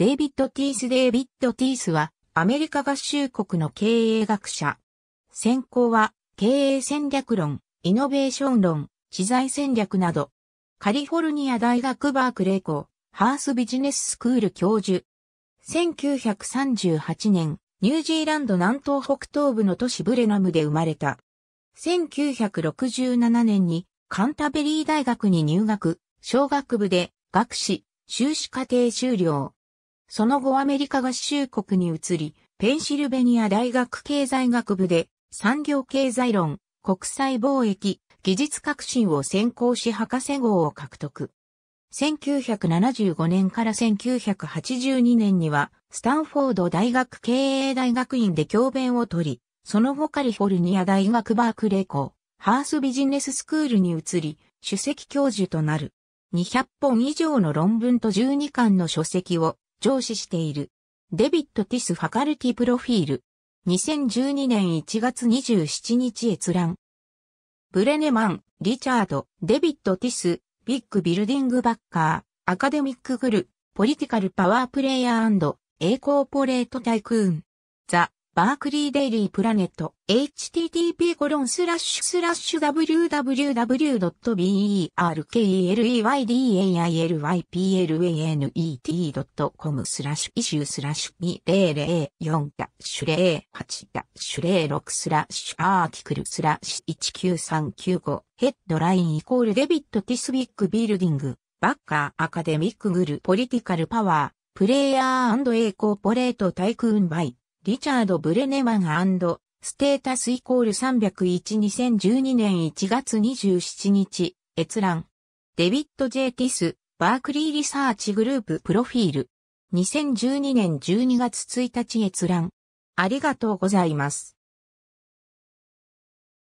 デイビッド・ティース・デイビッド・ティースは、アメリカ合衆国の経営学者。専攻は、経営戦略論、イノベーション論、知財戦略など、カリフォルニア大学バークレー校、ハースビジネススクール教授。1938年、ニュージーランド南東北東部の都市ブレナムで生まれた。1967年にカンタベリー大学に入学、小学部で学士、修士課程修了。その後アメリカ合衆国に移り、ペンシルベニア大学経済学部で産業経済論、国際貿易、技術革新を専攻し博士号を獲得。1975年から1982年には、スタンフォード大学経営大学院で教鞭を取り、その後カリフォルニア大学バークレー校、ハースビジネススクールに移り、首席教授となる。200本以上の論文と12巻の書籍を上司している。デビット・ティス・ファカルティ・プロフィール。2012年1月27日閲覧。ブレネマン、リチャード、デビット・ティス、ビッグ・ビルディング・バッカー、アカデミック・グル、ポリティカル・パワー・プレイヤーイコーポレート・タイクーン。ザ・バークリーデイリープラネット、http://www.berkeleydaily.com スラッシュイシュースラッシュ2004ダシュ08ダシュ06スラッシュアーティクルスラッシュ19395ヘッドラインイコールデビットティスビックビルディングバッカーアカデミックグルポリティカルパワープレイヤーエイコーポレートタイクーンバイリチャード・ブレネマンステータスイコール301 2012年1月27日、閲覧。デビッド・ジェイティス、バークリーリサーチグループプロフィール。2012年12月1日閲覧。ありがとうございます。